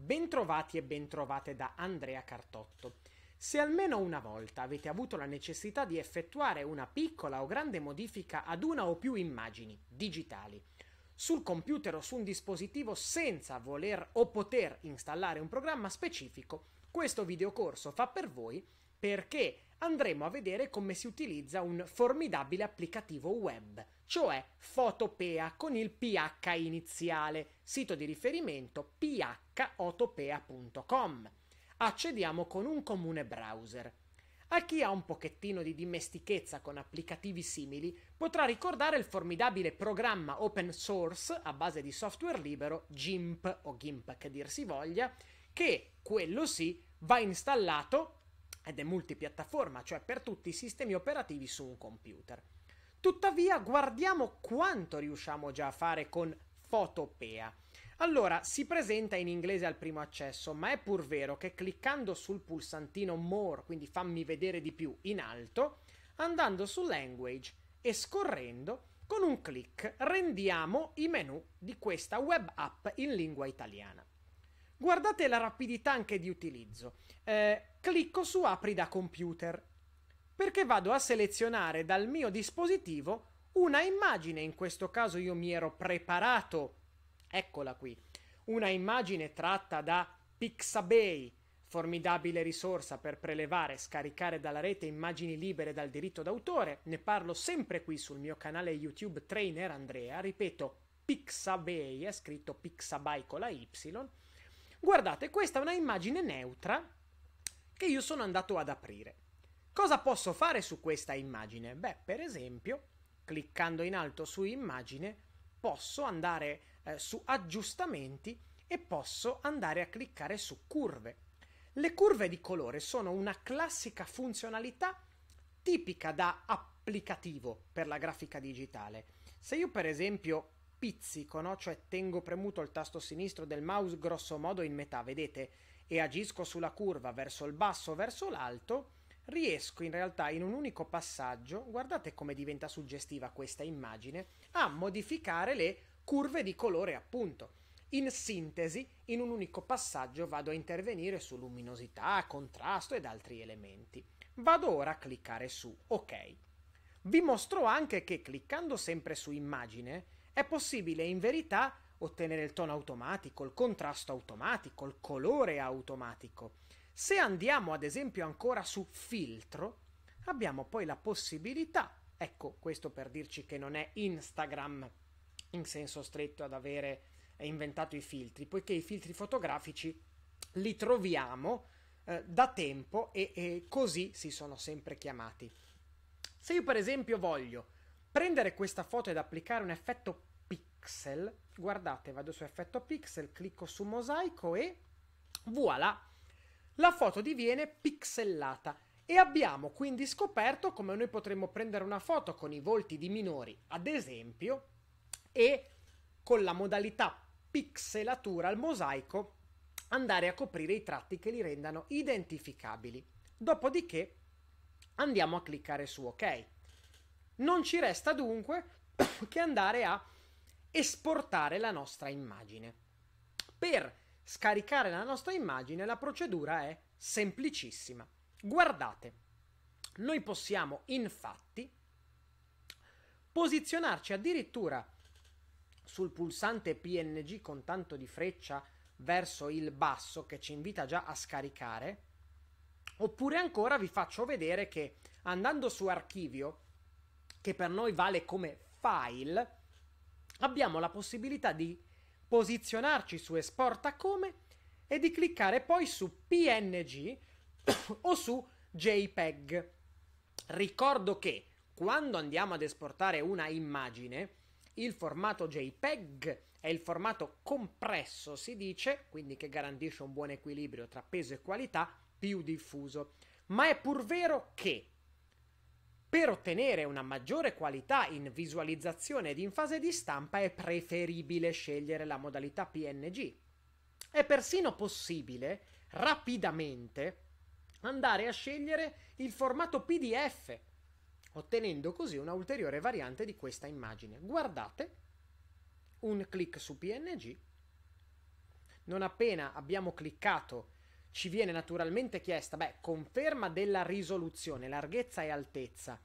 Bentrovati e bentrovate da Andrea Cartotto. Se almeno una volta avete avuto la necessità di effettuare una piccola o grande modifica ad una o più immagini digitali sul computer o su un dispositivo senza voler o poter installare un programma specifico, questo videocorso fa per voi perché andremo a vedere come si utilizza un formidabile applicativo web, cioè Fotopea con il PH iniziale, sito di riferimento photopea.com. Accediamo con un comune browser. A chi ha un pochettino di dimestichezza con applicativi simili potrà ricordare il formidabile programma open source a base di software libero GIMP o GIMP che dir si voglia, che quello sì va installato ed è multipiattaforma, cioè per tutti i sistemi operativi su un computer. Tuttavia, guardiamo quanto riusciamo già a fare con Photopea. Allora, si presenta in inglese al primo accesso, ma è pur vero che cliccando sul pulsantino More, quindi fammi vedere di più in alto, andando su Language e scorrendo, con un clic rendiamo i menu di questa web app in lingua italiana. Guardate la rapidità anche di utilizzo. Eh, clicco su apri da computer perché vado a selezionare dal mio dispositivo una immagine, in questo caso io mi ero preparato, eccola qui, una immagine tratta da Pixabay, formidabile risorsa per prelevare e scaricare dalla rete immagini libere dal diritto d'autore, ne parlo sempre qui sul mio canale YouTube Trainer Andrea, ripeto Pixabay, è scritto Pixabay con la Y, Guardate, questa è una immagine neutra che io sono andato ad aprire. Cosa posso fare su questa immagine? Beh, per esempio, cliccando in alto su immagine, posso andare eh, su aggiustamenti e posso andare a cliccare su curve. Le curve di colore sono una classica funzionalità tipica da applicativo per la grafica digitale. Se io per esempio pizzico, no? cioè tengo premuto il tasto sinistro del mouse grosso modo in metà, vedete, e agisco sulla curva verso il basso o verso l'alto, riesco in realtà in un unico passaggio, guardate come diventa suggestiva questa immagine, a modificare le curve di colore appunto. In sintesi, in un unico passaggio vado a intervenire su luminosità, contrasto ed altri elementi. Vado ora a cliccare su OK. Vi mostro anche che cliccando sempre su immagine è possibile in verità ottenere il tono automatico, il contrasto automatico, il colore automatico. Se andiamo ad esempio ancora su filtro, abbiamo poi la possibilità, ecco questo per dirci che non è Instagram in senso stretto ad avere inventato i filtri, poiché i filtri fotografici li troviamo eh, da tempo e, e così si sono sempre chiamati. Se io per esempio voglio Prendere questa foto ed applicare un effetto pixel, guardate, vado su effetto pixel, clicco su mosaico e voilà, la foto diviene pixellata e abbiamo quindi scoperto come noi potremmo prendere una foto con i volti di minori, ad esempio, e con la modalità pixelatura al mosaico andare a coprire i tratti che li rendano identificabili. Dopodiché andiamo a cliccare su ok. Non ci resta dunque che andare a esportare la nostra immagine. Per scaricare la nostra immagine la procedura è semplicissima. Guardate, noi possiamo infatti posizionarci addirittura sul pulsante PNG con tanto di freccia verso il basso che ci invita già a scaricare, oppure ancora vi faccio vedere che andando su archivio che per noi vale come file, abbiamo la possibilità di posizionarci su esporta come e di cliccare poi su PNG o su JPEG. Ricordo che quando andiamo ad esportare una immagine, il formato JPEG è il formato compresso, si dice, quindi che garantisce un buon equilibrio tra peso e qualità, più diffuso. Ma è pur vero che per ottenere una maggiore qualità in visualizzazione ed in fase di stampa è preferibile scegliere la modalità PNG. È persino possibile rapidamente andare a scegliere il formato PDF, ottenendo così una ulteriore variante di questa immagine. Guardate, un clic su PNG. Non appena abbiamo cliccato ci viene naturalmente chiesta, beh, conferma della risoluzione, larghezza e altezza.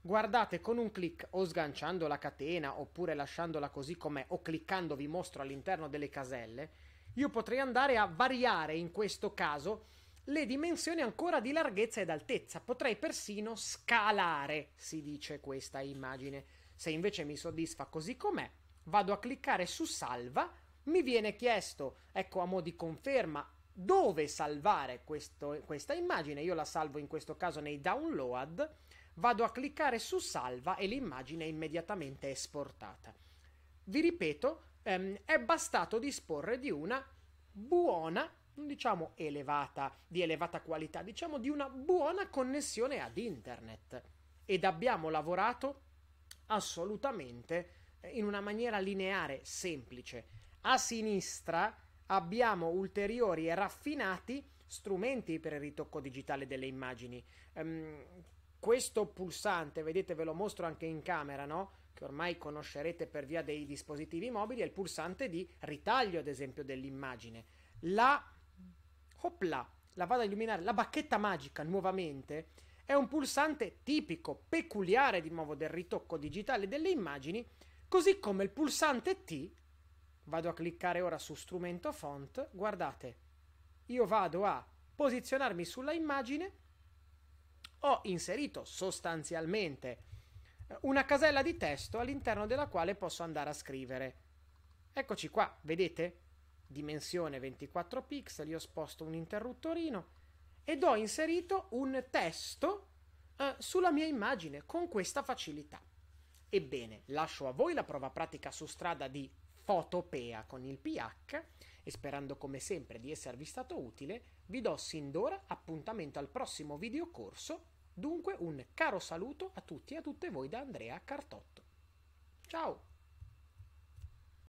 Guardate con un clic o sganciando la catena oppure lasciandola così com'è o cliccando vi mostro all'interno delle caselle, io potrei andare a variare in questo caso le dimensioni ancora di larghezza ed altezza. Potrei persino scalare, si dice questa immagine. Se invece mi soddisfa così com'è, vado a cliccare su salva, mi viene chiesto, ecco a mo' di conferma dove salvare questo, questa immagine. Io la salvo in questo caso nei download, vado a cliccare su salva e l'immagine è immediatamente esportata. Vi ripeto, ehm, è bastato disporre di una buona, non diciamo elevata, di elevata qualità, diciamo di una buona connessione ad internet. Ed abbiamo lavorato assolutamente eh, in una maniera lineare, semplice. A sinistra abbiamo ulteriori e raffinati strumenti per il ritocco digitale delle immagini. Um, questo pulsante, vedete, ve lo mostro anche in camera, no? che ormai conoscerete per via dei dispositivi mobili, è il pulsante di ritaglio, ad esempio, dell'immagine. La, opla, la vado a illuminare, la bacchetta magica nuovamente è un pulsante tipico, peculiare di nuovo del ritocco digitale delle immagini, così come il pulsante T Vado a cliccare ora su strumento font, guardate, io vado a posizionarmi sulla immagine, ho inserito sostanzialmente eh, una casella di testo all'interno della quale posso andare a scrivere. Eccoci qua, vedete? Dimensione 24 pixel, io sposto un interruttorino ed ho inserito un testo eh, sulla mia immagine con questa facilità. Ebbene, lascio a voi la prova pratica su strada di Fotopea con il PH e sperando come sempre di esservi stato utile, vi do sin d'ora appuntamento al prossimo videocorso, dunque un caro saluto a tutti e a tutte voi da Andrea Cartotto. Ciao!